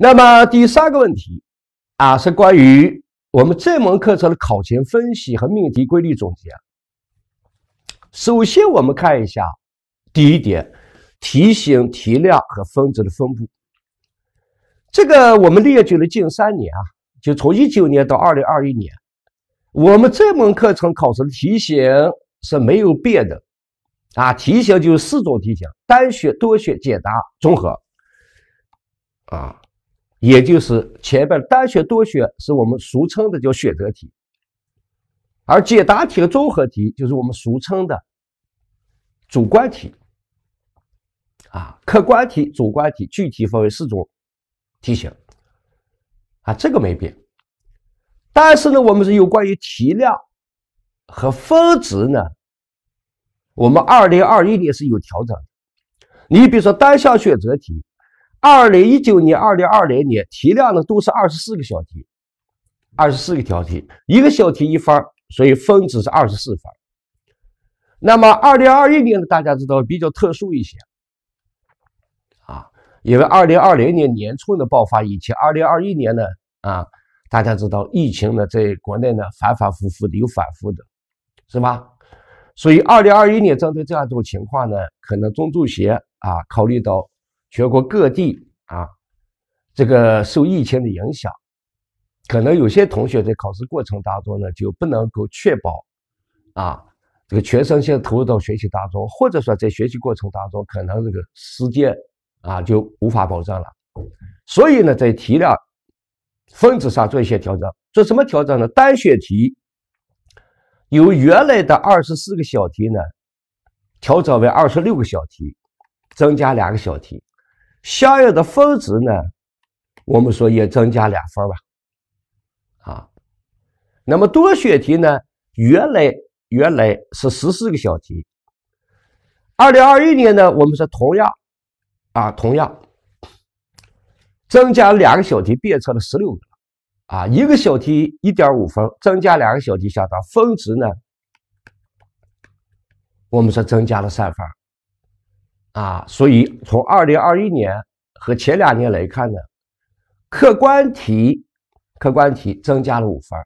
那么第三个问题啊，是关于我们这门课程的考前分析和命题规律总结。首先，我们看一下第一点，题型、题量和分值的分布。这个我们列举了近三年啊，就从一九年到二零二一年，我们这门课程考试的题型是没有变的啊。题型就是四种题型：单选、多选、简答、综合。啊。也就是前边单选、多选是我们俗称的叫选择题，而解答题和综合题就是我们俗称的主观题。啊，客观题、主观题具体分为四种题型，啊，这个没变。但是呢，我们是有关于题量和分值呢，我们二零二一年是有调整。你比如说单项选择题。二零一九年、二零二零年题量呢都是二十四个小题，二十四个条题，一个小题一分，所以分值是二十四分。那么二零二一年呢，大家知道比较特殊一些啊，因为二零二零年年初的爆发疫情，二零二一年呢啊，大家知道疫情呢在国内呢反反复复的有反复的，是吧？所以二零二一年针对这样一种情况呢，可能中注协啊考虑到。全国各地啊，这个受疫情的影响，可能有些同学在考试过程当中呢，就不能够确保啊，这个全身心投入到学习当中，或者说在学习过程当中，可能这个时间啊就无法保证了。所以呢，在题量分值上做一些调整，做什么调整呢？单选题由原来的二十四个小题呢，调整为二十六个小题，增加两个小题。相应的分值呢，我们说也增加两分吧，啊，那么多选题呢，原来原来是十四个小题，二零二一年呢，我们说同样，啊，同样增加两个小题，变成了十六个，啊，一个小题一点五分，增加两个小题，相当分值呢，我们说增加了三分。啊，所以从二零二一年和前两年来看呢，客观题客观题增加了五分。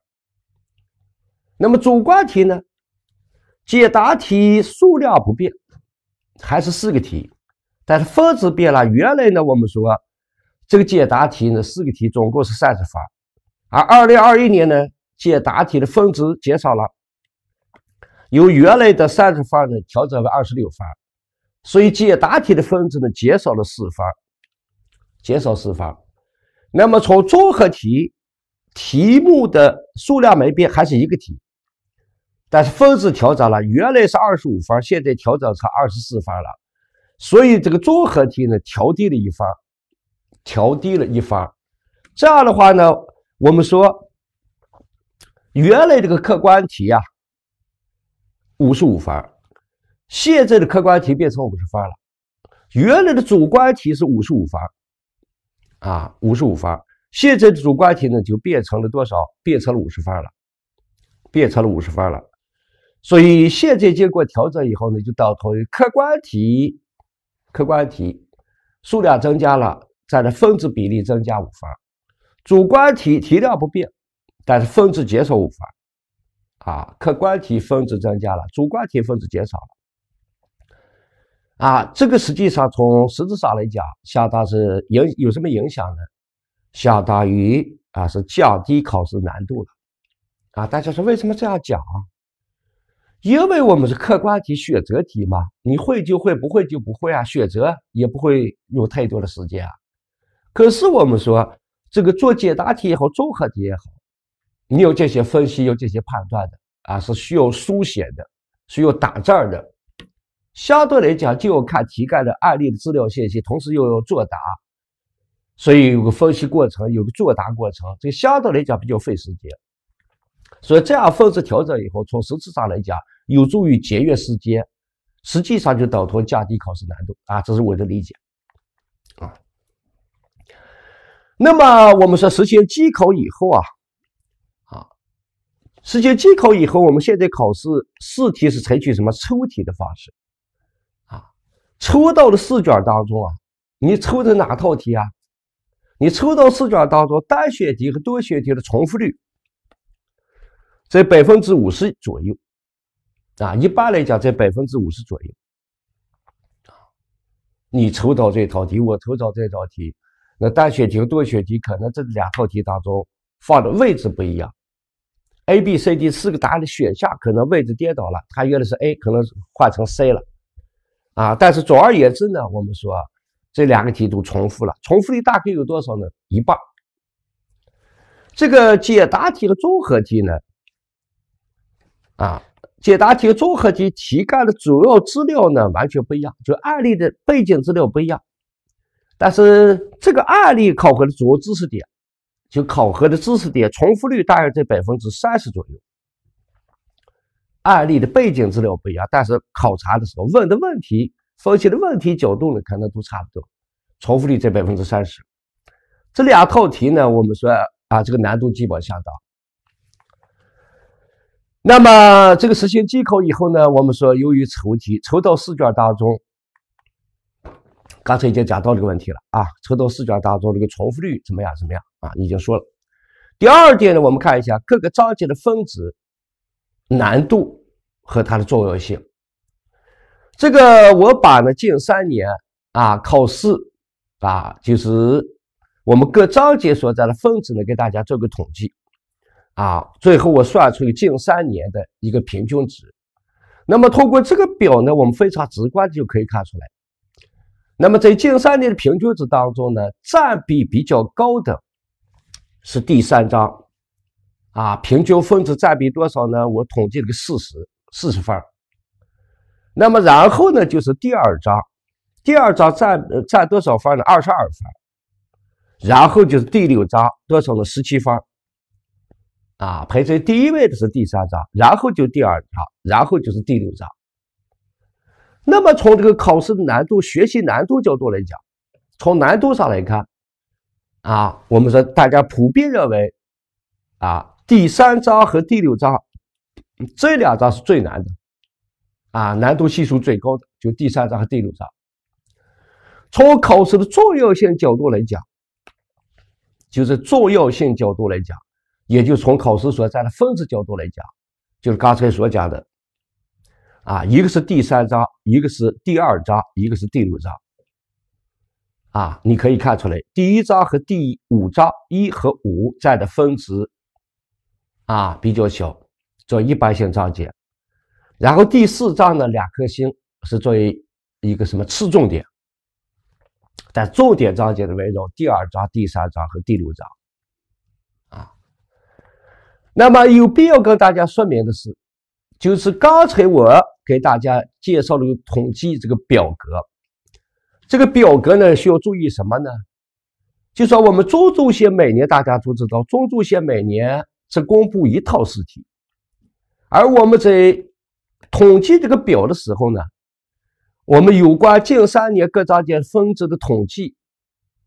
那么主观题呢，解答题数量不变，还是四个题，但是分值变了。原来呢，我们说这个解答题呢四个题总共是三十分，而二零二一年呢，解答题的分值减少了，由原来的三十分呢调整为二十六分。所以解答题的分值呢减少了四分，减少四分。那么从综合题题目的数量没变，还是一个题，但是分值调整了，原来是二十五分，现在调整成二十四分了。所以这个综合题呢调低了一分，调低了一分。这样的话呢，我们说原来这个客观题啊，五十五分。现在的客观题变成五十分了，原来的主观题是五十五分，啊，五十五分。现在的主观题呢就变成了多少？变成了五十分了，变成了五十分了。所以现在经过调整以后呢，就等同于客观题，客观题数量增加了，占的分值比例增加五分，主观题题量不变，但是分值减少五分，啊，客观题分值增加了，主观题分值减少了。啊，这个实际上从实质上来讲，相当是影有什么影响呢？相当于啊，是降低考试难度了。啊，大家说为什么这样讲？因为我们是客观题、选择题嘛，你会就会，不会就不会啊。选择也不会有太多的时间啊。可是我们说，这个做解答题也好，综合题也好，你有这些分析，有这些判断的啊，是需要书写的，需要打字儿的。相对来讲，就要看题干的案例的资料信息，同时又要作答，所以有个分析过程，有个作答过程，这相对来讲比较费时间。所以这样分值调整以后，从实质上来讲，有助于节约时间，实际上就等同降低考试难度啊，这是我的理解啊。那么我们说实行机考以后啊，啊，实行机考以后，我们现在考试试题是采取什么抽题的方式？抽到的试卷当中啊，你抽的哪套题啊？你抽到试卷当中单选题和多选题的重复率在百分之五十左右啊，一般来讲在百分之五十左右。你抽到这套题，我抽到这套道题，那单选题和多选题可能这两套题当中放的位置不一样，A、B、C、D 四个答案的选项可能位置颠倒了，它原来是 A，可能换成 C 了。啊，但是总而言之呢，我们说这两个题都重复了，重复率大概有多少呢？一半。这个解答题和综合题呢，啊，解答题和综合题题干的主要资料呢完全不一样，就案例的背景资料不一样，但是这个案例考核的主要知识点，就考核的知识点重复率大约在百分之三十左右。案例的背景资料不一样，但是考察的时候问的问题、分析的问题角度呢，可能都差不多，重复率在百分之三十。这两套题呢，我们说啊，这个难度基本相当。那么这个实行机考以后呢，我们说由于抽题抽到试卷当中，刚才已经讲到这个问题了啊，抽到试卷当中这个重复率怎么样怎么样啊，已经说了。第二点呢，我们看一下各个章节的分值。难度和它的重要性，这个我把呢近三年啊考试啊就是我们各章节所在的分值呢给大家做个统计啊，最后我算出近三年的一个平均值。那么通过这个表呢，我们非常直观就可以看出来。那么在近三年的平均值当中呢，占比比较高的，是第三章。啊，平均分值占比多少呢？我统计了个四十四十分。那么然后呢，就是第二章，第二章占占多少分呢？二十二分。然后就是第六章多少呢？十七分。啊，排在第一位的是第三章，然后就第二章，然后就是第六章。那么从这个考试的难度、学习难度角度来讲，从难度上来看，啊，我们说大家普遍认为，啊。第三章和第六章这两章是最难的，啊，难度系数最高的就第三章和第六章。从考试的重要性角度来讲，就是重要性角度来讲，也就从考试所占的分值角度来讲，就是刚才所讲的，啊，一个是第三章，一个是第二章，一个是第六章，啊，你可以看出来，第一章和第五章一和五占的分值。啊，比较小，做一般性章节。然后第四章的两颗星是作为一个什么次重点，但重点章节的内容，第二章、第三章和第六章啊。那么有必要跟大家说明的是，就是刚才我给大家介绍了统计这个表格，这个表格呢需要注意什么呢？就说我们中轴线每年，大家都知道中轴线每年。只公布一套试题，而我们在统计这个表的时候呢，我们有关近三年各章节分值的统计，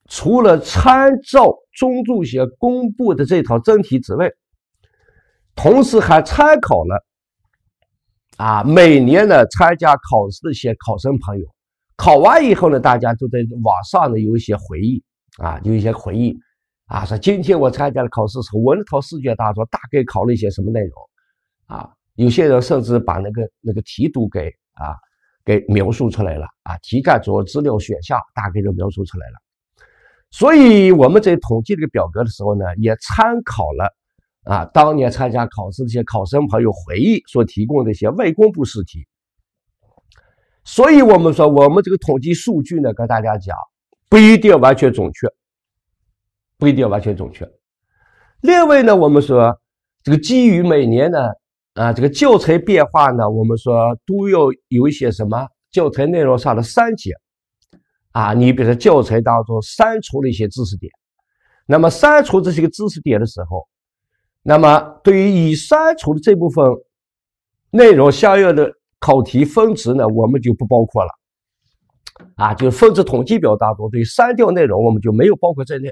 除了参照中注协公布的这套真题之外，同时还参考了啊每年呢参加考试的一些考生朋友，考完以后呢，大家都在网上呢有一些回忆啊，有一些回忆。啊，说今天我参加了考试，时我文套试卷当中大概考了一些什么内容，啊，有些人甚至把那个那个题都给啊给描述出来了，啊，题干、主要资料、选项大概就描述出来了。所以我们在统计这个表格的时候呢，也参考了啊当年参加考试的一些考生朋友回忆所提供的一些未公布试题。所以我们说，我们这个统计数据呢，跟大家讲不一定完全准确。不一定要完全准确。另外呢，我们说这个基于每年呢，啊，这个教材变化呢，我们说都要有一些什么教材内容上的删减，啊，你比如说教材当中删除了一些知识点，那么删除这些个知识点的时候，那么对于已删除的这部分内容相应的考题分值呢，我们就不包括了，啊，就是分值统计表当中对删掉内容我们就没有包括在内。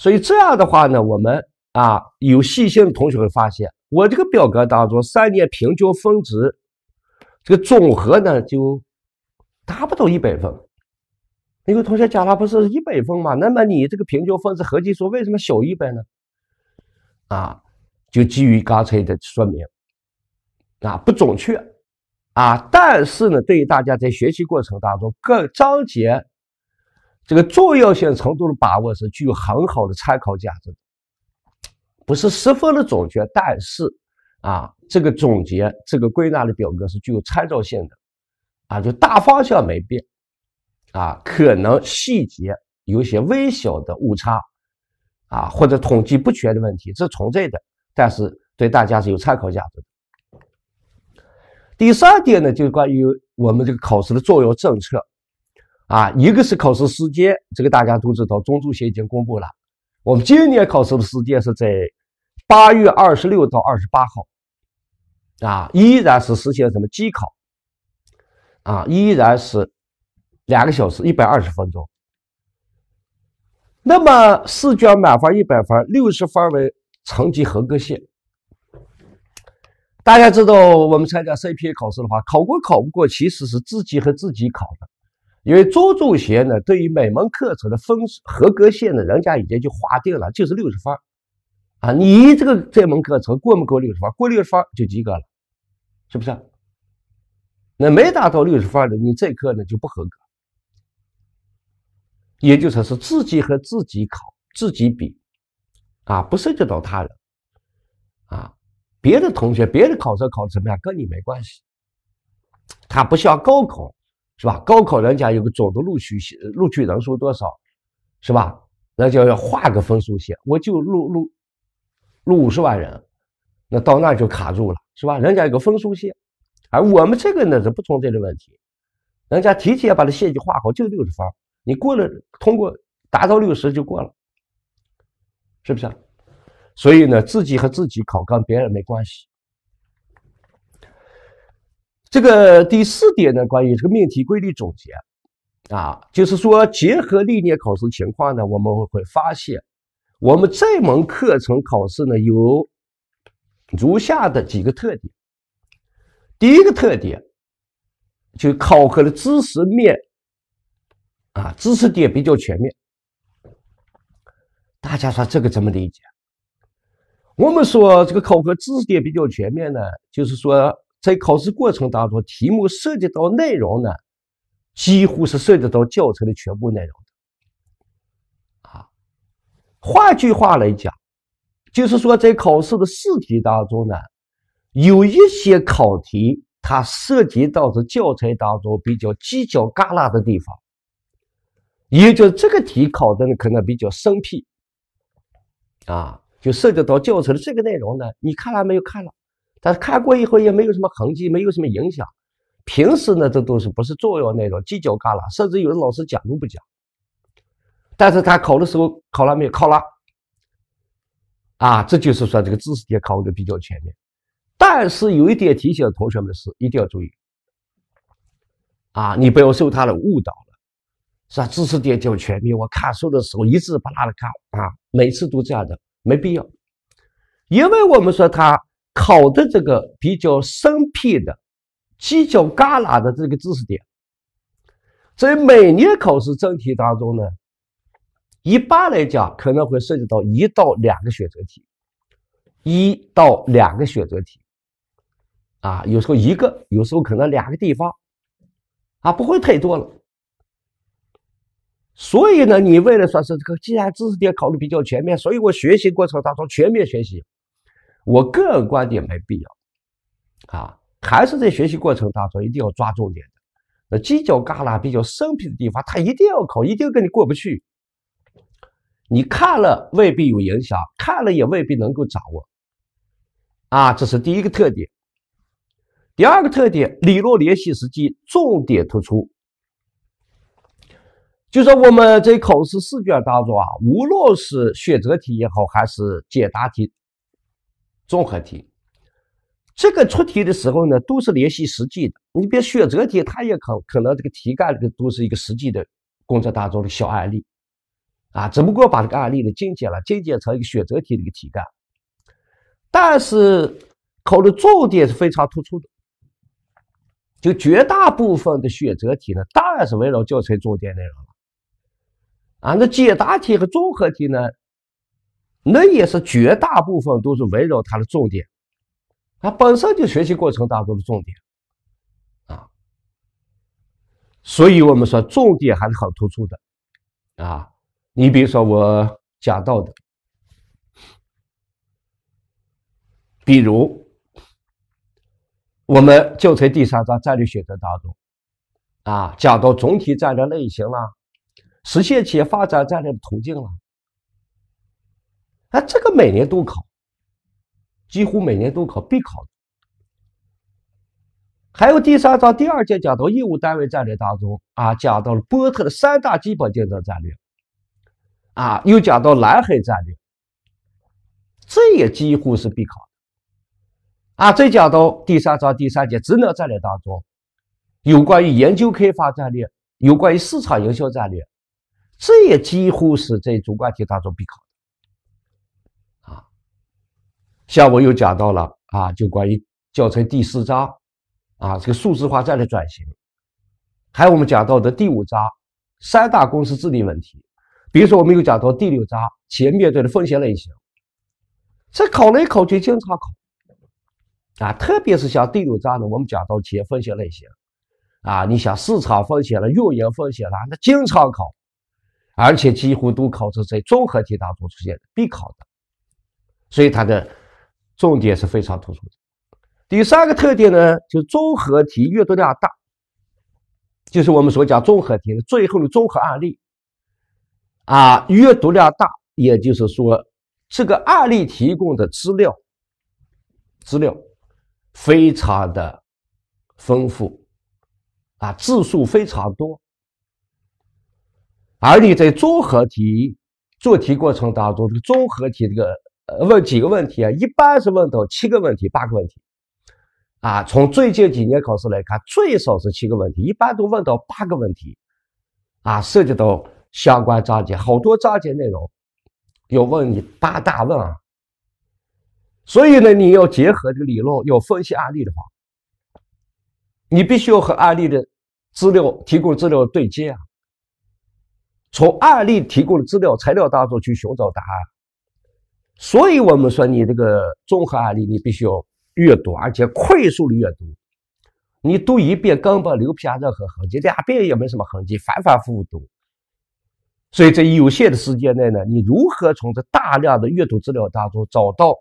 所以这样的话呢，我们啊有细心的同学会发现，我这个表格当中三年平均分值，这个总和呢就达不到一百分。有同学讲了，不是一百分吗？那么你这个平均分值合计数为什么小一百呢？啊，就基于刚才的说明，啊不准确啊，但是呢，对于大家在学习过程当中各章节。这个重要性程度的把握是具有很好的参考价值，不是十分的准确，但是啊，这个总结、这个归纳的表格是具有参照性的，啊，就大方向没变，啊，可能细节有些微小的误差，啊，或者统计不全的问题是存在的，但是对大家是有参考价值。的。第三点呢，就是关于我们这个考试的重要政策。啊，一个是考试时间，这个大家都知道，中注协已经公布了。我们今年考试的时间是在八月二十六到二十八号，啊，依然是实行什么机考，啊，依然是两个小时一百二十分钟。那么试卷满分一百分，六十分为成绩合格线。大家知道，我们参加 C P A 考试的话，考过考不过，其实是自己和自己考的。因为中注协呢，对于每门课程的分数合格线呢，人家已经就划定了，就是六十分，啊，你这个这门课程过没过六十分，过六十分就及格了，是不是？那没达到六十分的，你这课呢就不合格，也就是说是自己和自己考，自己比，啊，不涉及到他人，啊，别的同学别的考生考的怎么样，跟你没关系，他不像高考。是吧？高考人家有个总的录取线，录取人数多少，是吧？人家要划个分数线，我就录录录五十万人，那到那就卡住了，是吧？人家有个分数线，而我们这个呢是不存在的问题，人家提前把这线就画好，就六十分，你过了通过达到六十就过了，是不是？所以呢，自己和自己考跟别人没关系。这个第四点呢，关于这个命题规律总结啊，就是说结合历年考试情况呢，我们会发现，我们这门课程考试呢有如下的几个特点。第一个特点，就考核的知识面啊，知识点比较全面。大家说这个怎么理解？我们说这个考核知识点比较全面呢，就是说。在考试过程当中，题目涉及到内容呢，几乎是涉及到教材的全部内容。啊，换句话来讲，就是说在考试的试题当中呢，有一些考题它涉及到的教材当中比较犄角旮旯的地方，也就这个题考的呢可能比较生僻。啊，就涉及到教材的这个内容呢，你看了没有看了？但是看过以后也没有什么痕迹，没有什么影响。平时呢，这都是不是重要内容，犄角旮旯，甚至有的老师讲都不讲。但是他考的时候考了没有？考了。啊，这就是说这个知识点考的比较全面。但是有一点提醒同学们是一定要注意，啊，你不要受他的误导了，是吧？知识点就全面，我看书的时候一字不落的看，啊，每次都这样的，没必要。因为我们说他。考的这个比较生僻的犄角旮旯的这个知识点，在每年考试真题当中呢，一般来讲可能会涉及到一到两个选择题，一到两个选择题，啊，有时候一个，有时候可能两个地方，啊，不会太多了。所以呢，你为了说，是这个，既然知识点考的比较全面，所以我学习过程当中全面学习。我个人观点没必要啊，还是在学习过程当中一定要抓重点的。那犄角旮旯比较生僻的地方，它一定要考，一定跟你过不去。你看了未必有影响，看了也未必能够掌握。啊，这是第一个特点。第二个特点，理论联系实际，重点突出。就说我们在考试试卷当中啊，无论是选择题也好，还是解答题。综合题，这个出题的时候呢，都是联系实际的。你别选择题，它也可可能这个题干的都是一个实际的工作当中的小案例，啊，只不过把这个案例呢精简了，精简成一个选择题的一个题干。但是考的重点是非常突出的，就绝大部分的选择题呢，当然是围绕教材重点内容了。啊，那解答题和综合题呢？那也是绝大部分都是围绕它的重点，它本身就学习过程当中的重点，啊，所以我们说重点还是很突出的，啊，你比如说我讲到的，比如我们教材第三章战略选择当中，啊，讲到总体战略类型了，实现企业发展战略的途径了。啊，这个每年都考，几乎每年都考必考。还有第三章第二节讲到业务单位战略当中啊，讲到了波特的三大基本竞争战略，啊，又讲到蓝海战略，这也几乎是必考。啊，再讲到第三章第三节职能战略当中，有关于研究开发战略，有关于市场营销战略，这也几乎是在主观题当中必考。下午又讲到了啊，就关于教材第四章，啊，这个数字化战略转型，还有我们讲到的第五章，三大公司治理问题。比如说，我们又讲到第六章，企业面对的风险类型，这考呢，考就经常考，啊，特别是像第六章呢，我们讲到企业风险类型，啊，你想市场风险了，运营风险了，那经常考，而且几乎都考是在综合题当中出现必考的，所以它的。重点是非常突出的。第三个特点呢，就是综合题阅读量大，就是我们所讲综合题的最后的综合案例啊，阅读量大，也就是说，这个案例提供的资料，资料非常的丰富，啊，字数非常多，而你在综合题做题过程当中，这个综合题这个。问几个问题啊？一般是问到七个问题、八个问题啊。从最近几年考试来看，最少是七个问题，一般都问到八个问题啊。涉及到相关章节，好多章节内容要问你八大问啊。所以呢，你要结合这个理论，要分析案例的话，你必须要和案例的资料、提供资料对接啊。从案例提供的资料、材料当中去寻找答案。所以，我们说你这个综合案例，你必须要阅读，而且快速的阅读。你读一遍，根本留不下任何痕迹；两遍也没什么痕迹，反反复复读。所以在有限的时间内呢，你如何从这大量的阅读资料当中找到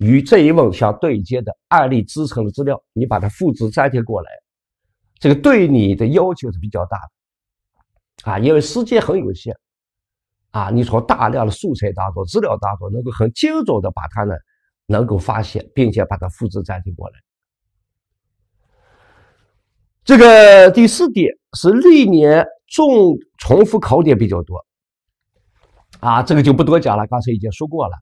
与这一问相对接的案例支撑的资料？你把它复制粘贴过来，这个对你的要求是比较大的，啊，因为时间很有限。啊，你从大量的素材当中、资料当中，能够很精准的把它呢，能够发现，并且把它复制粘贴过来。这个第四点是历年重重复考点比较多，啊，这个就不多讲了，刚才已经说过了。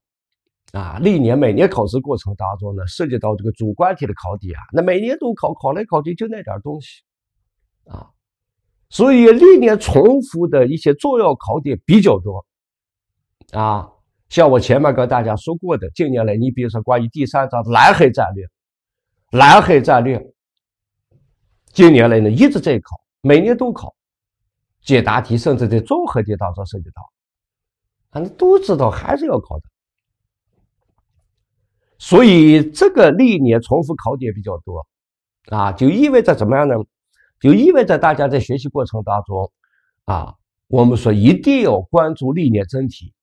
啊，历年每年考试过程当中呢，涉及到这个主观题的考点啊，那每年都考，考来考去就那点东西，啊。所以历年重复的一些重要考点比较多，啊，像我前面跟大家说过的，近年来你比如说关于第三章“蓝海战略”，“蓝海战略”，近年来呢一直在考，每年都考，解答题甚至在综合题当中涉及到，反正都知道还是要考的。所以这个历年重复考点比较多，啊，就意味着怎么样呢？就意味着大家在学习过程当中，啊，我们说一定要关注历年真题，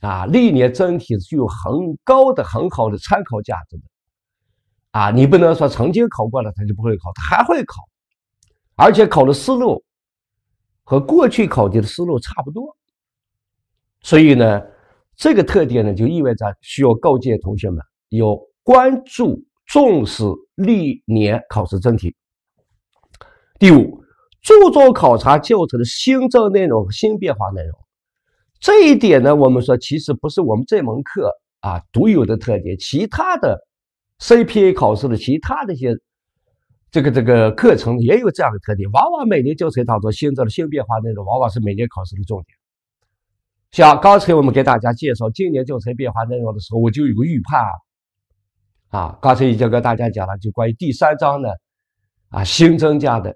啊，历年真题具有很高的、很好的参考价值的，啊，你不能说曾经考过了他就不会考，他还会考，而且考的思路和过去考题的思路差不多，所以呢，这个特点呢就意味着需要告诫同学们，要关注、重视历年考试真题。第五，注重考察教材的新增内容和新变化内容。这一点呢，我们说其实不是我们这门课啊独有的特点，其他的 C P A 考试的其他的一些这个这个课程也有这样的特点。往往每年教材当中新增的新变化内容，往往是每年考试的重点。像刚才我们给大家介绍今年教材变化内容的时候，我就有个预判啊，刚才已经跟大家讲了，就关于第三章的啊新增加的。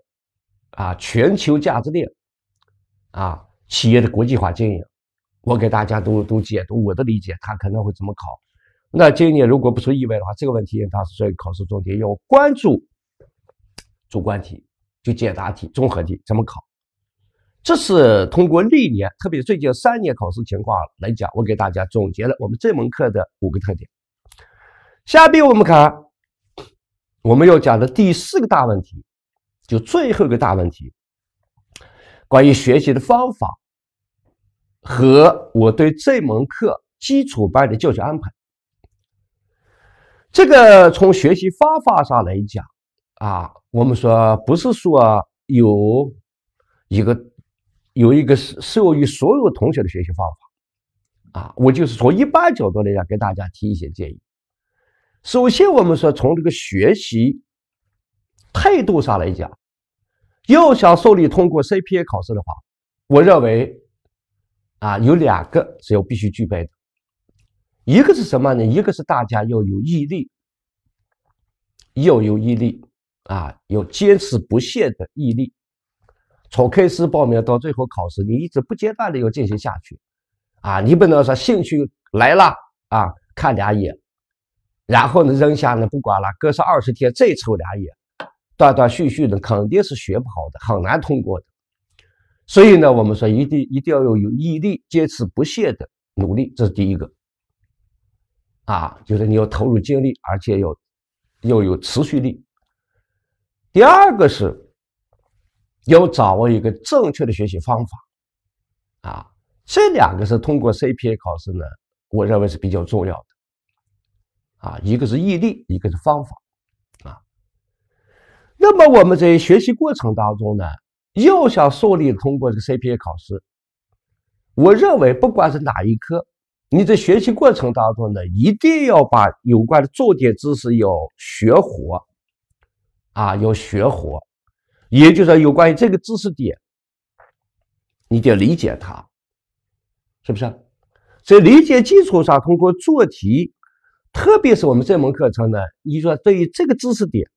啊，全球价值链，啊，企业的国际化经营，我给大家都都解读我的理解，他可能会怎么考？那今年如果不出意外的话，这个问题它是属于考试重点，要关注主观题，就解答题、综合题怎么考？这是通过历年，特别最近三年考试情况来讲，我给大家总结了我们这门课的五个特点。下边我们看我们要讲的第四个大问题。就最后一个大问题，关于学习的方法和我对这门课基础班的教学安排。这个从学习方法上来讲啊，我们说不是说有一个有一个适适用于所有同学的学习方法啊，我就是从一般角度来讲给大家提一些建议。首先，我们说从这个学习。态度上来讲，要想顺利通过 CPA 考试的话，我认为，啊，有两个是要必须具备的。一个是什么呢？一个是大家要有毅力，要有毅力啊，有坚持不懈的毅力。从开始报名到最后考试，你一直不间断的要进行下去。啊，你不能说兴趣来了啊，看两眼，然后呢，扔下呢不管了，隔上二十天再瞅两眼。断断续续的肯定是学不好的，很难通过的。所以呢，我们说一定一定要有毅力，坚持不懈的努力，这是第一个。啊，就是你要投入精力，而且要要有持续力。第二个是要掌握一个正确的学习方法。啊，这两个是通过 CPA 考试呢，我认为是比较重要的。啊，一个是毅力，一个是方法。那么我们在学习过程当中呢，要想顺利通过这个 C P A 考试，我认为不管是哪一科，你在学习过程当中呢，一定要把有关的重点知识要学活，啊，要学活，也就是说有关于这个知识点，你得理解它，是不是？在理解基础上通过做题，特别是我们这门课程呢，你说对于这个知识点。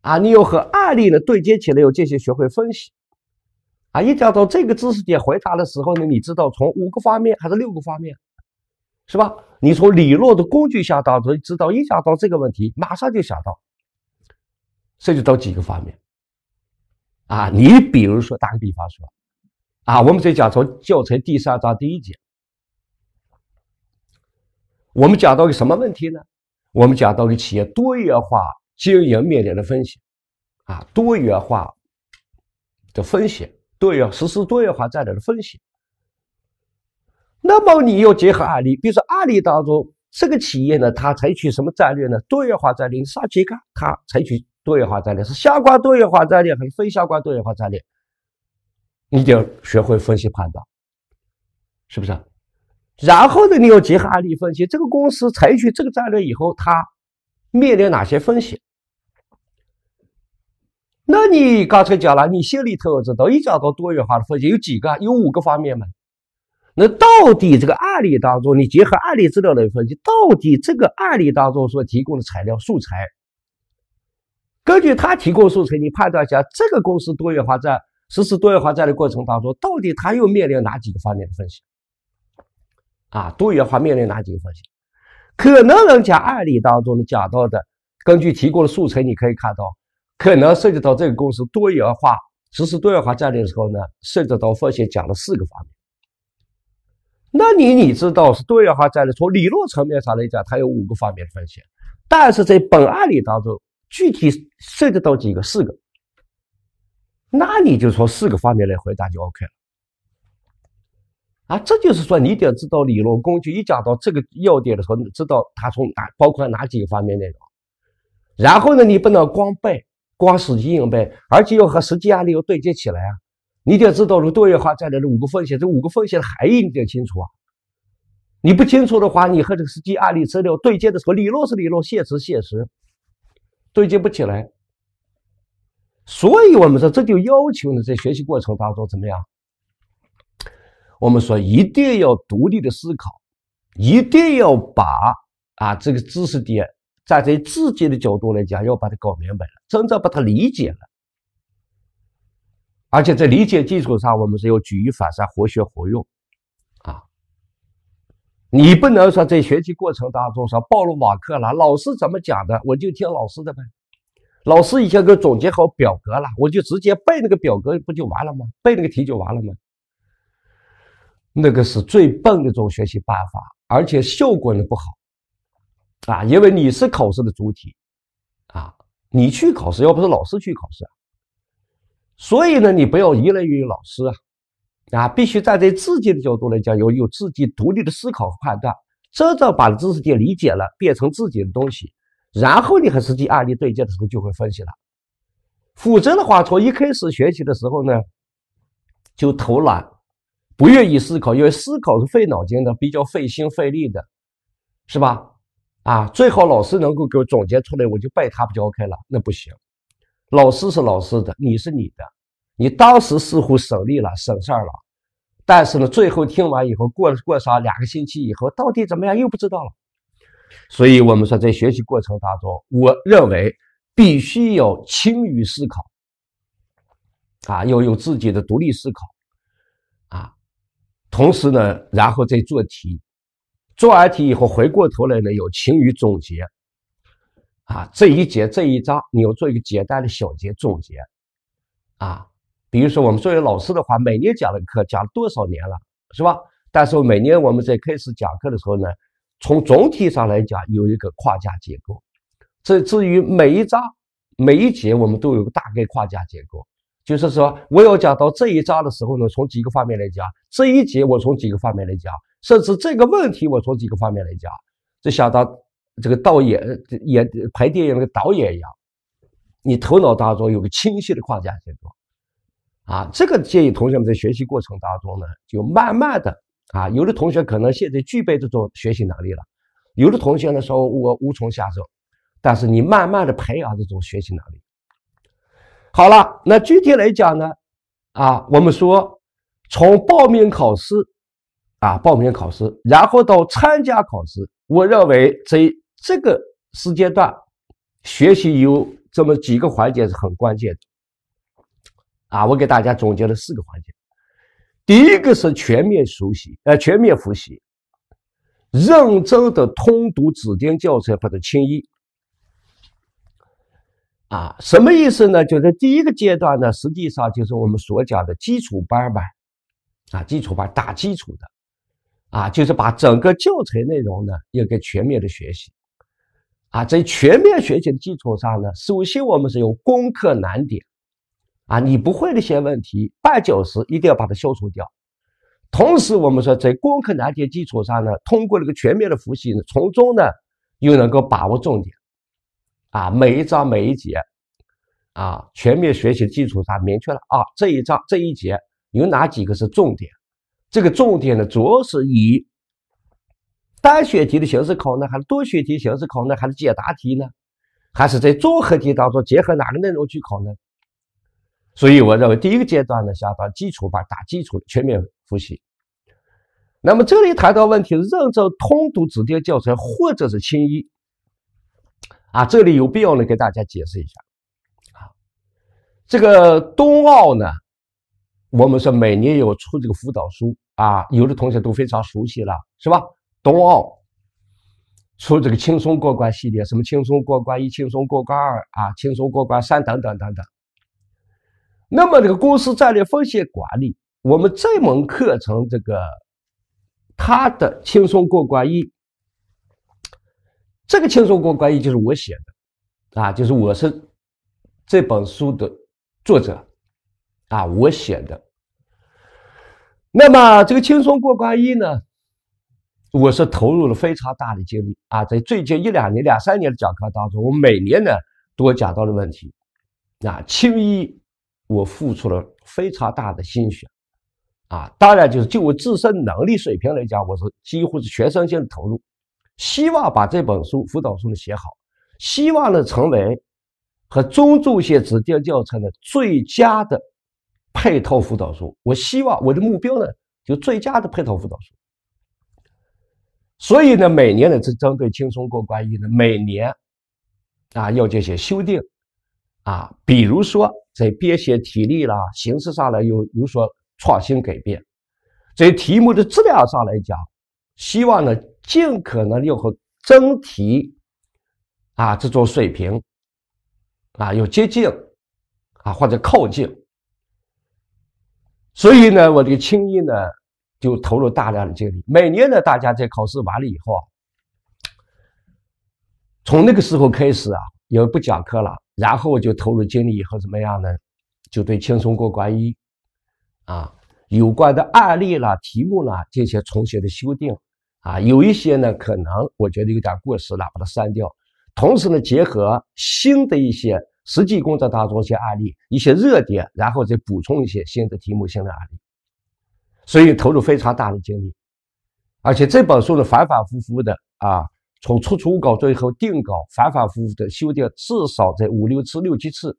啊，你有和案例呢对接起来，有进行学会分析。啊，一讲到这个知识点回答的时候呢，你知道从五个方面还是六个方面，是吧？你从理论的工具下当中知道，一讲到这个问题，马上就想到涉及到几个方面。啊，你比如说打个比方说，啊，我们在讲从教材第三章第一节，我们讲到个什么问题呢？我们讲到个企业多元化。经营面临的风险啊，多元化的风险，对元实施多元化战略的风险。那么你又结合案例，比如说案例当中这个企业呢，它采取什么战略呢？多元化战略，你上一看，它采取多元化战略是相关多元化战略还是非相关多元化战略？你就要学会分析判断，是不是？然后呢，你又结合案例分析这个公司采取这个战略以后，它面临哪些风险？那你刚才讲了，你心里头知道，一讲到多元化的分析，有几个？有五个方面嘛？那到底这个案例当中，你结合案例资料来分析，到底这个案例当中所提供的材料素材，根据他提供素材，你判断一下，这个公司多元化在实施多元化战略过程当中，到底他又面临哪几个方面的分析？啊，多元化面临哪几个分析？可能人家案例当中讲到的，根据提供的素材，你可以看到。可能涉及到这个公司多元化实施多元化战略的时候呢，涉及到风险，讲了四个方面。那你你知道是多元化战略，从理论层面上来讲，它有五个方面的风险，但是在本案例当中，具体涉及到几个？四个。那你就从四个方面来回答就 OK 了。啊，这就是说，你得知道理论工具，一讲到这个要点的时候，你知道它从哪，包括哪几个方面内容。然后呢，你不能光背。光死记硬背，而且要和实际案例要对接起来啊！你得知道，如多元化战略的五个风险，这五个风险的含义你得清楚啊！你不清楚的话，你和这个实际案例资料对接的时候，理论是理论，现实现实，对接不起来。所以我们说，这就要求你在学习过程当中怎么样？我们说一定要独立的思考，一定要把啊这个知识点。站在自己的角度来讲，要把它搞明白了，真正把它理解了，而且在理解基础上，我们是要举一反三，活学活用啊！你不能说在学习过程当中说暴露网课了，老师怎么讲的我就听老师的呗，老师已经给总结好表格了，我就直接背那个表格不就完了吗？背那个题就完了吗？那个是最笨的一种学习办法，而且效果呢不好。啊，因为你是考试的主体啊，你去考试，要不是老师去考试，所以呢，你不要依赖于老师啊，啊，必须站在自己的角度来讲，有有自己独立的思考和判断，真正把知识点理解了，变成自己的东西，然后你和实际案例对接的时候就会分析了。否则的话，从一开始学习的时候呢，就偷懒，不愿意思考，因为思考是费脑筋的，比较费心费力的，是吧？啊，最好老师能够给我总结出来，我就拜他不就 OK 了？那不行，老师是老师的，你是你的。你当时似乎省力了、省事儿了，但是呢，最后听完以后，过过上两个星期以后，到底怎么样又不知道了。所以，我们说在学习过程当中，我认为必须要勤于思考，啊，要有自己的独立思考，啊，同时呢，然后再做题。做完题以后，回过头来呢，有晴雨总结啊。这一节、这一章，你要做一个简单的小结总结啊。比如说，我们作为老师的话，每年讲的课讲了多少年了，是吧？但是每年我们在开始讲课的时候呢，从总体上来讲有一个框架结构。这至于每一章、每一节，我们都有个大概框架结构，就是说我要讲到这一章的时候呢，从几个方面来讲；这一节我从几个方面来讲。甚至这个问题，我从几个方面来讲，就想到这个导演演拍电影的导演一样，你头脑当中有个清晰的框架结构，啊，这个建议同学们在学习过程当中呢，就慢慢的啊，有的同学可能现在具备这种学习能力了，有的同学呢说我无从下手，但是你慢慢的培养这种学习能力。好了，那具体来讲呢，啊，我们说从报名考试。啊，报名考试，然后到参加考试。我认为在这个时间段学习有这么几个环节是很关键的。啊，我给大家总结了四个环节。第一个是全面熟悉，呃，全面复习，认真的通读指定教材，或者轻意。啊，什么意思呢？就是第一个阶段呢，实际上就是我们所讲的基础班吧。啊，基础班打基础的。啊，就是把整个教材内容呢，要给全面的学习，啊，在全面学习的基础上呢，首先我们是有攻克难点，啊，你不会那些问题绊脚石，一定要把它消除掉。同时，我们说在攻克难点基础上呢，通过这个全面的复习，呢，从中呢又能够把握重点，啊，每一章每一节，啊，全面学习基础上明确了啊，这一章这一节有哪几个是重点。这个重点呢，主要是以单选题的形式考呢，还是多选题形式考呢，还是简答题呢，还是在综合题当中结合哪个内容去考呢？所以我认为，第一个阶段呢，相把基础把打基础，全面复习。那么这里谈到问题，认真通读指定教材或者是轻一啊，这里有必要呢给大家解释一下啊，这个冬奥呢。我们是每年有出这个辅导书啊，有的同学都非常熟悉了，是吧？冬奥出这个轻松过关系列，什么轻松过关一、轻松过关二啊、轻松过关三等等等等。那么这个公司战略风险管理，我们这门课程这个它的轻松过关一，这个轻松过关一就是我写的啊，就是我是这本书的作者。啊，我写的。那么这个轻松过关一呢，我是投入了非常大的精力啊，在最近一两年、两三年的讲课当中，我每年呢都讲到了问题。那轻一，我付出了非常大的心血啊。当然，就是就我自身能力水平来讲，我是几乎是全身心的投入，希望把这本书辅导书能写好，希望能成为和中重线指定教程的最佳的。配套辅导书，我希望我的目标呢，就最佳的配套辅导书。所以呢，每年呢，这针对轻松过关一呢，每年啊要进行修订啊，比如说在编写体例啦、形式上来有有所创新改变，在题目的质量上来讲，希望呢尽可能要和真题啊这种水平啊有接近啊或者靠近。所以呢，我个轻易呢，就投入大量的精力。每年呢，大家在考试完了以后啊，从那个时候开始啊，也不讲课了，然后就投入精力以后怎么样呢？就对轻松过关一，啊，有关的案例啦、题目啦进行重新的修订啊，有一些呢可能我觉得有点过时了，把它删掉，同时呢，结合新的一些。实际工作当中，一些案例、一些热点，然后再补充一些新的题目、新的案例，所以投入非常大的精力。而且这本书呢，反反复复的啊，从初初稿最后定稿，反反复复的修订，至少在五六次、六七次，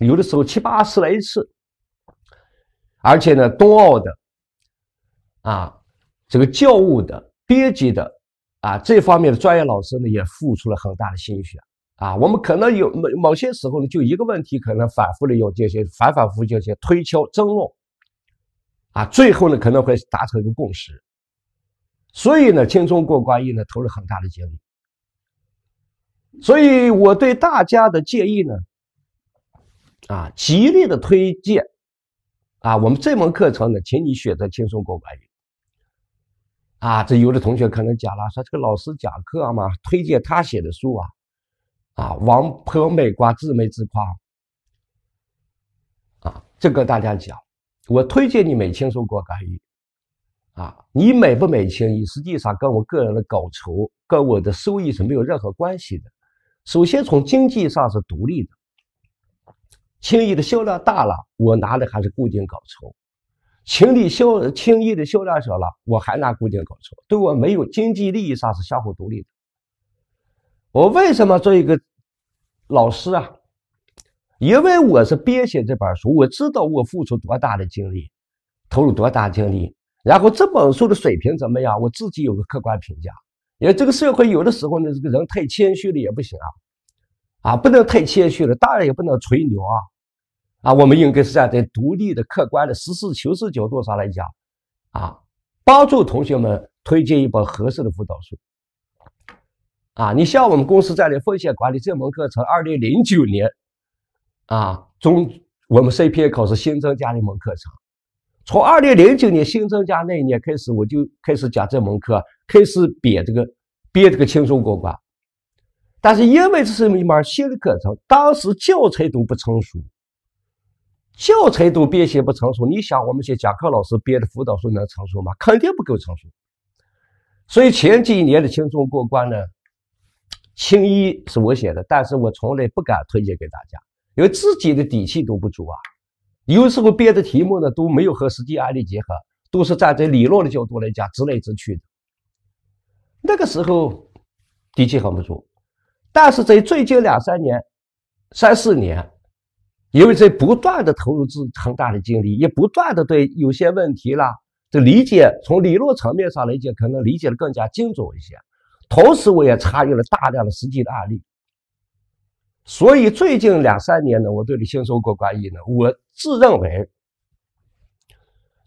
有的时候七八十来次。而且呢，冬奥的啊，这个教务的、编辑的啊，这方面的专业老师呢，也付出了很大的心血。啊，我们可能有某某些时候呢，就一个问题可能反复的有这些反反复复这些推敲争论，啊，最后呢可能会达成一个共识。所以呢，轻松过关理呢投入很大的精力。所以我对大家的建议呢，啊，极力的推荐，啊，我们这门课程呢，请你选择轻松过关理。啊，这有的同学可能讲了说，这个老师讲课嘛，推荐他写的书啊。啊，王婆卖瓜，自卖自夸。啊，这跟大家讲，我推荐你买轻松国干预。啊，你买不买轻易，实际上跟我个人的稿酬、跟我的收益是没有任何关系的。首先从经济上是独立的。轻易的销量大了，我拿的还是固定稿酬；轻理销轻易的销量小了，我还拿固定稿酬。对我没有经济利益上是相互独立的。我为什么做一个老师啊？因为我是编写这本书，我知道我付出多大的精力，投入多大精力，然后这本书的水平怎么样，我自己有个客观评价。因为这个社会有的时候呢，这个人太谦虚了也不行啊，啊，不能太谦虚了，当然也不能吹牛啊，啊，我们应该站在独立的、客观的、实事求是角度上来讲，啊，帮助同学们推荐一本合适的辅导书。啊，你像我们公司战略风险管理这门课程，二零零九年啊，中我们 C P A 考试新增加一门课程。从二零零九年新增加那一年开始，我就开始讲这门课，开始编这个编这个轻松过关。但是因为这是一门新的课程，当时教材都不成熟，教材都编写不成熟。你想，我们些讲课老师编的辅导书能成熟吗？肯定不够成熟。所以前几年的轻松过关呢？《青衣》是我写的，但是我从来不敢推荐给大家，因为自己的底气都不足啊。有时候编的题目呢都没有和实际案例结合，都是站在理论的角度来讲直来直去的。那个时候底气很不足，但是在最近两三年、三四年，因为在不断的投入自很大的精力，也不断的对有些问题啦的理解，从理论层面上来讲，可能理解的更加精准一些。同时，我也查阅了大量的实际的案例，所以最近两三年呢，我对你新松国关义呢，我自认为，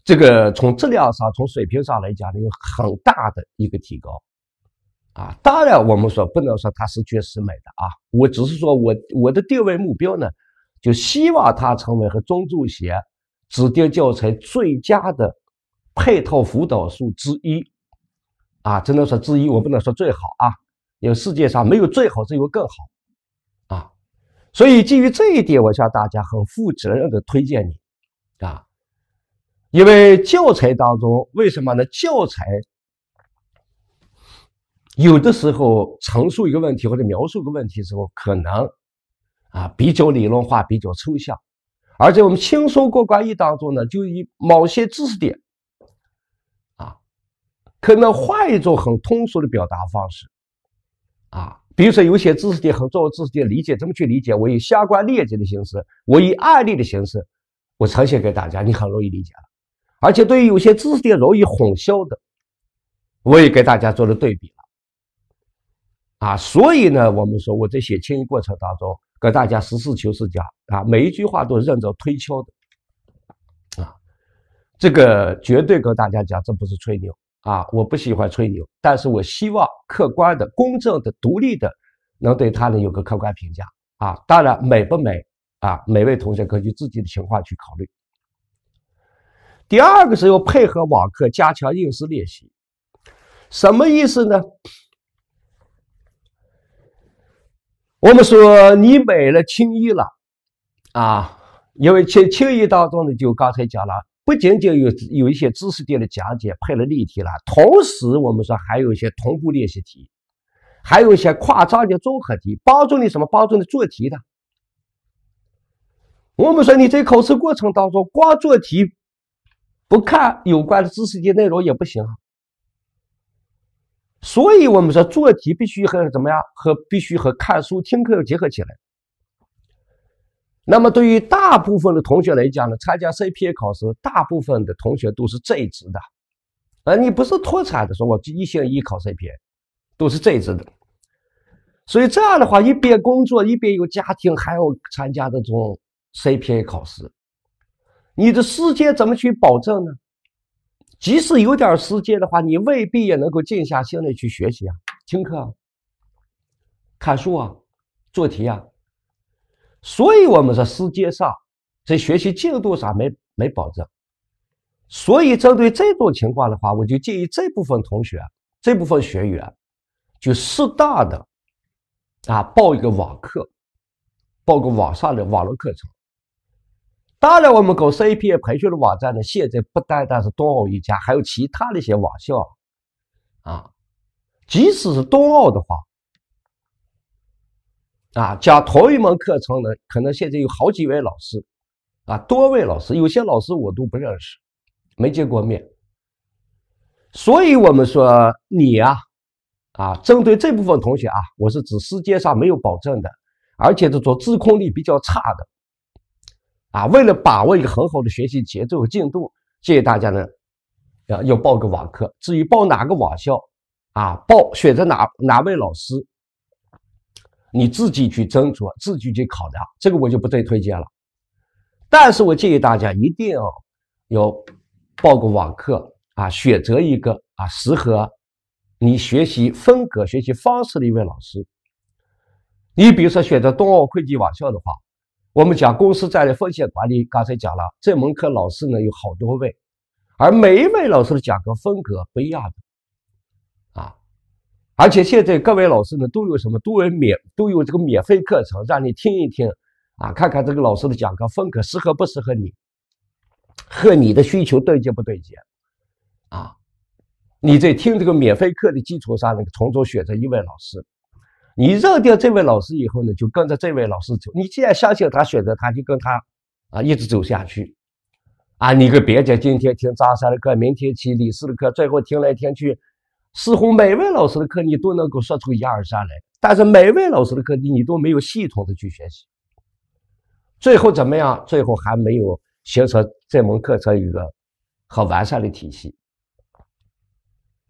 这个从质量上、从水平上来讲呢，有很大的一个提高，啊，当然我们说不能说它是十全十美的啊，我只是说我我的定位目标呢，就希望它成为和中注协指定教材最佳的配套辅导书之一。啊，只能说之一，我不能说最好啊，因为世界上没有最好，只有更好，啊，所以基于这一点，我向大家很负责任的推荐你，啊，因为教材当中为什么呢？教材有的时候陈述一个问题或者描述一个问题时候，可能啊比较理论化、比较抽象，而且我们轻松过关一当中呢，就以某些知识点。可能换一种很通俗的表达方式啊，比如说有些知识点，很作为知识点理解怎么去理解？我以相关链接的形式，我以案例的形式，我呈现给大家，你很容易理解了。而且对于有些知识点容易混淆的，我也给大家做了对比了啊。所以呢，我们说我在写迁移过程当中，跟大家实事求是讲啊，每一句话都是认真推敲的啊，这个绝对跟大家讲，这不是吹牛。啊，我不喜欢吹牛，但是我希望客观的、公正的、独立的，能对他呢有个客观评价啊。当然，美不美啊，每位同学根据自己的情况去考虑。第二个是要配合网课，加强应试练习，什么意思呢？我们说你美了，轻易了啊，因为轻轻易当中的就刚才讲了。不仅仅有有一些知识点的讲解，配了例题了，同时我们说还有一些同步练习题，还有一些夸张的综合题，帮助你什么？帮助你做题的。我们说你在考试过程当中，光做题不看有关的知识点内容也不行。所以我们说做题必须和怎么样？和必须和看书听课结合起来。那么，对于大部分的同学来讲呢，参加 CPA 考试，大部分的同学都是在职的，啊，你不是脱产的，说我一心一意考 CPA，都是在职的，所以这样的话，一边工作，一边有家庭，还要参加这种 CPA 考试，你的时间怎么去保证呢？即使有点时间的话，你未必也能够静下心来去学习啊，听课、看书啊，做题啊。所以，我们说世界上在学习进度上没没保证。所以，针对这种情况的话，我就建议这部分同学、这部分学员，就适当的啊报一个网课，报个网上的网络课程。当然，我们搞 c p a 培训的网站呢，现在不单单是东奥一家，还有其他的一些网校啊。即使是东奥的话。啊，讲同一门课程呢，可能现在有好几位老师，啊，多位老师，有些老师我都不认识，没见过面。所以，我们说你啊，啊，针对这部分同学啊，我是指时间上没有保证的，而且是做自控力比较差的，啊，为了把握一个很好的学习节奏和进度，建议大家呢，要要报个网课。至于报哪个网校，啊，报选择哪哪位老师。你自己去斟酌，自己去考量，这个我就不再推荐了。但是我建议大家一定要有报个网课啊，选择一个啊适合你学习风格、学习方式的一位老师。你比如说选择东奥会计网校的话，我们讲公司战略风险管理，刚才讲了这门课老师呢有好多位，而每一位老师的讲课风格不一样的。而且现在各位老师呢都有什么都有免都有这个免费课程让你听一听，啊，看看这个老师的讲课风格适合不适合你，和你的需求对接不对接，啊，你在听这个免费课的基础上呢，从中选择一位老师，你认定这位老师以后呢，就跟着这位老师走。你既然相信他，选择他，就跟他啊一直走下去，啊，你可别讲今天听张三的课，明天听李四的课，最后听来听去。似乎每位老师的课你都能够说出一二三来，但是每位老师的课题你都没有系统的去学习，最后怎么样？最后还没有形成这门课程一个很完善的体系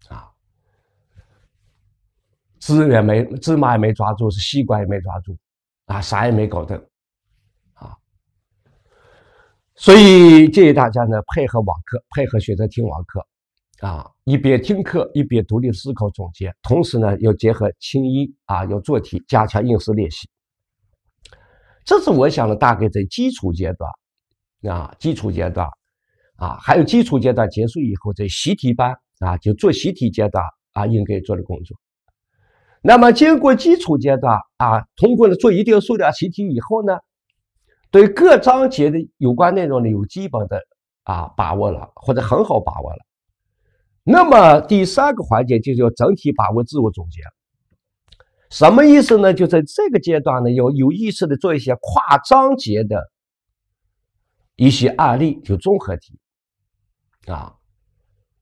啊！资源没，芝麻也没抓住，是西瓜也没抓住啊，啥也没搞定，啊！所以建议大家呢，配合网课，配合选择听网课。啊，一边听课一边独立思考总结，同时呢，要结合轻音啊，要做题，加强应试练习。这是我想的，大概在基础阶段啊，基础阶段啊，还有基础阶段结束以后，在习题班啊，就做习题阶段啊应该做的工作。那么，经过基础阶段啊，通过了做一定数量习题以后呢，对各章节的有关内容呢，有基本的啊把握了，或者很好把握了。那么第三个环节就是要整体把握、自我总结，什么意思呢？就在这个阶段呢，要有意识的做一些跨章节的一些案例，就综合题啊。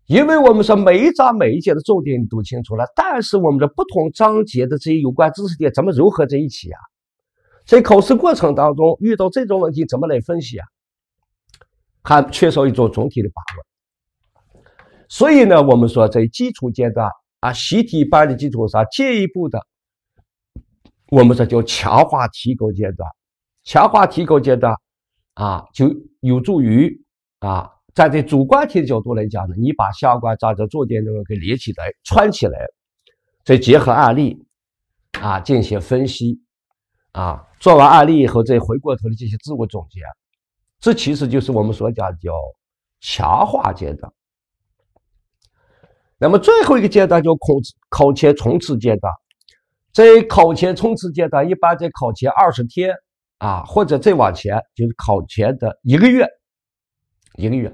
因为我们说每一章每一节的重点你都清楚了，但是我们的不同章节的这些有关知识点怎么融合在一起啊？在考试过程当中遇到这种问题怎么来分析啊？还缺少一种总体的把握。所以呢，我们说在基础阶段啊，习题班的基础上进一步的，我们说叫强化提高阶段。强化提高阶段啊，就有助于啊，站在主观题的角度来讲呢，你把相关章节重点内容给连起来、串起来，再结合案例啊进行分析啊，做完案例以后再回过头来进行自我总结，这其实就是我们所讲叫强化阶段。那么最后一个阶段叫考考前冲刺阶段，在考前冲刺阶段，一般在考前二十天啊，或者再往前，就是考前的一个月，一个月，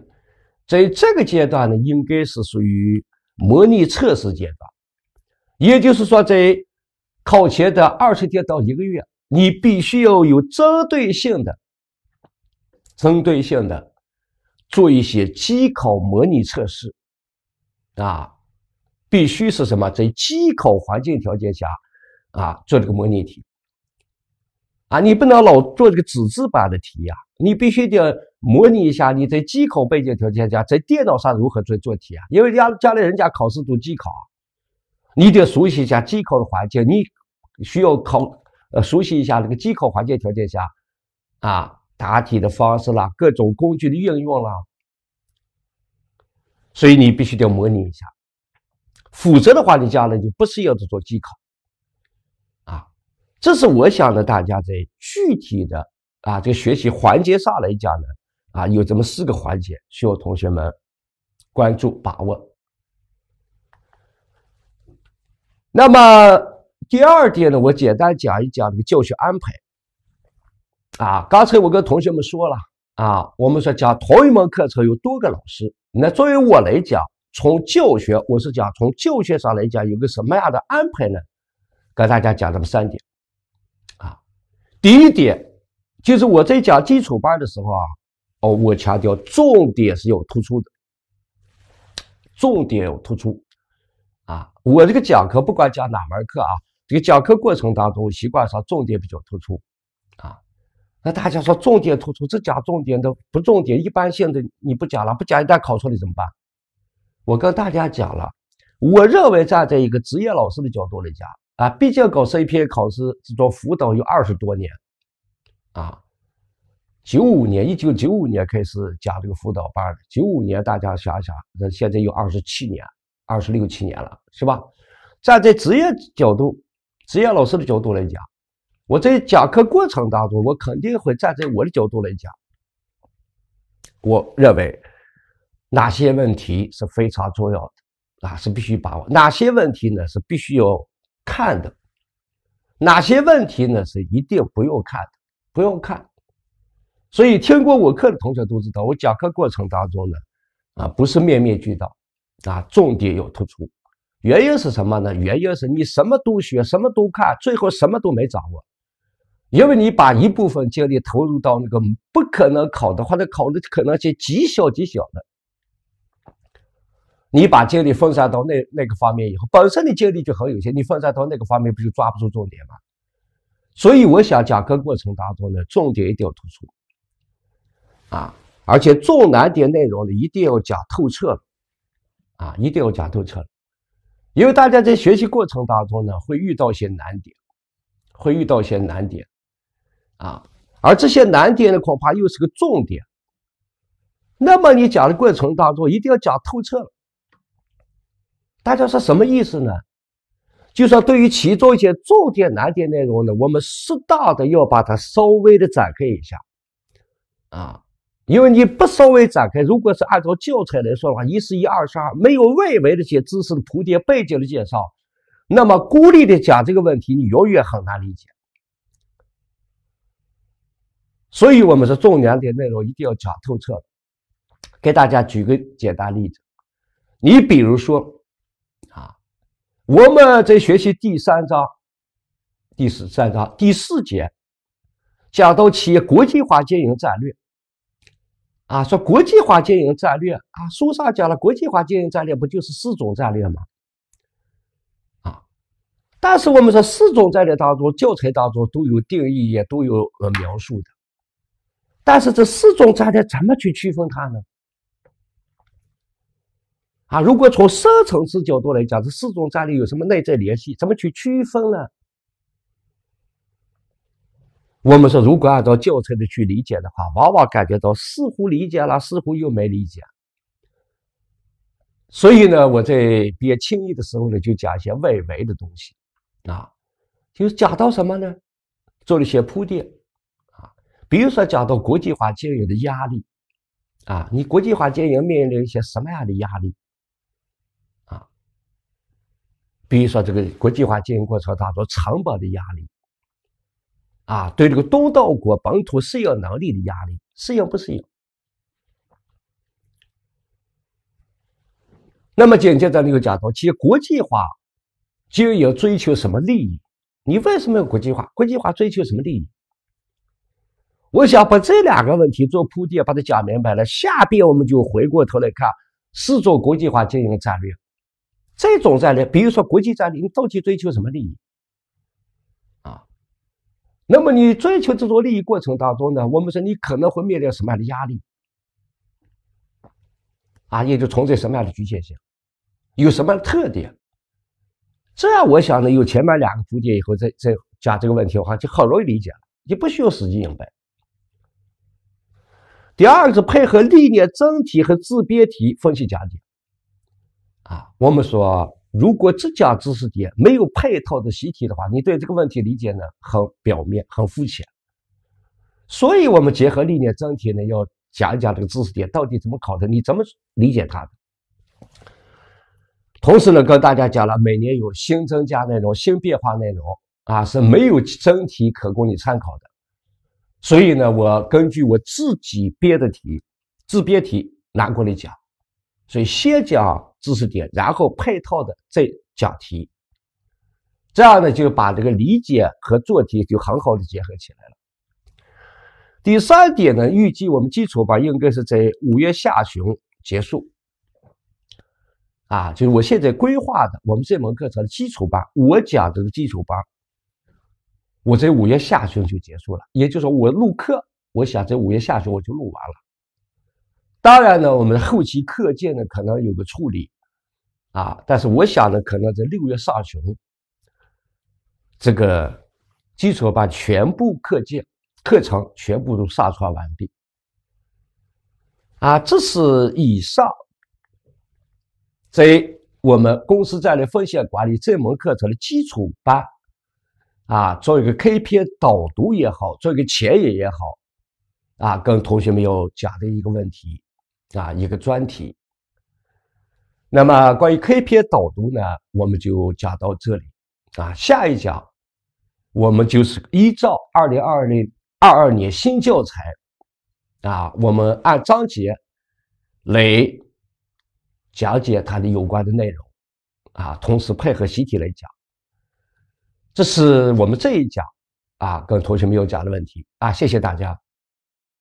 在这个阶段呢，应该是属于模拟测试阶段，也就是说，在考前的二十天到一个月，你必须要有针对性的、针对性的做一些机考模拟测试。啊，必须是什么在机考环境条件下啊做这个模拟题。啊，你不能老做这个纸质版的题呀，你必须得模拟一下你在机考背景条件下，在电脑上如何做做题啊。因为家将来人家考试都机考，你得熟悉一下机考的环境。你需要考呃熟悉一下那个机考环境条件下啊答题的方式啦，各种工具的运用啦。所以你必须得模拟一下，否则的话，你将来就不是要这做机考，啊，这是我想的。大家在具体的啊这个学习环节上来讲呢，啊，有这么四个环节需要同学们关注把握。那么第二点呢，我简单讲一讲这个教学安排。啊，刚才我跟同学们说了，啊，我们说讲同一门课程有多个老师。那作为我来讲，从教学我是讲从教学上来讲有个什么样的安排呢？跟大家讲这么三点，啊，第一点就是我在讲基础班的时候啊，哦，我强调重点是有突出的，重点有突出，啊，我这个讲课不管讲哪门课啊，这个讲课过程当中习惯上重点比较突出，啊。那大家说重点突出，这讲重点的，不重点、一般性的你不讲了，不讲一旦考错了怎么办？我跟大家讲了，我认为站在一个职业老师的角度来讲啊，毕竟搞 C p A 考试这种辅导有二十多年啊，九五年一九九五年开始讲这个辅导班的，九五年大家想想，这现在有二十七年、二十六七年了，是吧？站在职业角度、职业老师的角度来讲。我在讲课过程当中，我肯定会站在我的角度来讲。我认为哪些问题是非常重要，的，啊，是必须把握；哪些问题呢是必须要看的；哪些问题呢是一定不用看，的，不用看。所以听过我课的同学都知道，我讲课过程当中呢，啊，不是面面俱到，啊，重点要突出。原因是什么呢？原因是你什么都学，什么都看，最后什么都没掌握。因为你把一部分精力投入到那个不可能考的或者考的可能性极小极小的。你把精力分散到那那个方面以后，本身的精力就很有限，你分散到那个方面不就抓不住重点吗？所以我想讲，课过程当中呢，重点一定要突出啊，而且重难点内容呢一定要讲透彻啊，一定要讲透彻，因为大家在学习过程当中呢，会遇到一些难点，会遇到一些难点。啊，而这些难点呢，恐怕又是个重点。那么你讲的过程当中，一定要讲透彻。大家说什么意思呢？就说对于其中一些重点难点内容呢，我们适当的要把它稍微的展开一下啊，因为你不稍微展开，如果是按照教材来说的话，一是一二十二没有外围的一些知识的铺垫、背景的介绍，那么孤立的讲这个问题，你永远很难理解。所以，我们说重两点内容一定要讲透彻。给大家举个简单例子，你比如说，啊，我们在学习第三章、第十三章第四节，讲到企业国际化经营战略，啊，说国际化经营战略，啊，书上讲了，国际化经营战略不就是四种战略吗？啊，但是我们说四种战略当中，教材当中都有定义，也都有呃描述的。但是这四种战略怎么去区分它呢？啊，如果从深层次角度来讲，这四种战略有什么内在联系？怎么去区分呢？我们说，如果按照教材的去理解的话，往往感觉到似乎理解了，似乎又没理解。所以呢，我在别轻易的时候呢，就讲一些外围的东西啊，就是讲到什么呢？做了一些铺垫。比如说，讲到国际化经营的压力，啊，你国际化经营面临一些什么样的压力？啊，比如说这个国际化经营过程当中成本的压力，啊，对这个东道国本土适应能力的压力，适应不适应？那么紧接着你又讲到，企业国际化经营追求什么利益？你为什么要国际化？国际化追求什么利益？我想把这两个问题做铺垫，把它讲明白了。下边我们就回过头来看，四种国际化经营战略，这种战略，比如说国际战略，你到底追求什么利益？啊，那么你追求这种利益过程当中呢，我们说你可能会面临什么样的压力？啊，也就存在什么样的局限性，有什么特点？这样我想呢，有前面两个铺垫以后，再再讲这个问题，的话，就很容易理解了，你不需要死记硬背。第二个，是配合历年真题和自编题分析讲解。啊，我们说，如果只讲知识点，没有配套的习题的话，你对这个问题理解呢很表面，很肤浅。所以，我们结合历年真题呢，要讲一讲这个知识点到底怎么考的，你怎么理解它的。同时呢，跟大家讲了，每年有新增加内容、新变化内容啊，是没有真题可供你参考的。所以呢，我根据我自己编的题，自编题拿过来讲。所以先讲知识点，然后配套的再讲题，这样呢就把这个理解和做题就很好的结合起来了。第三点呢，预计我们基础班应该是在五月下旬结束。啊，就是我现在规划的，我们这门课程的基础班，我讲的个基础班。我在五月下旬就结束了，也就是说，我录课，我想在五月下旬我就录完了。当然呢，我们的后期课件呢可能有个处理啊，但是我想呢，可能在六月上旬，这个基础班全部课件课程全部都上传完毕啊。这是以上在我们公司战略风险管理这门课程的基础班。啊，做一个开篇导读也好，做一个前言也好，啊，跟同学们要讲的一个问题，啊，一个专题。那么关于开篇导读呢，我们就讲到这里。啊，下一讲我们就是依照二零二零二二年新教材，啊，我们按章节来讲解它的有关的内容，啊，同时配合习题来讲。这是我们这一讲啊，跟同学们有讲的问题啊，谢谢大家。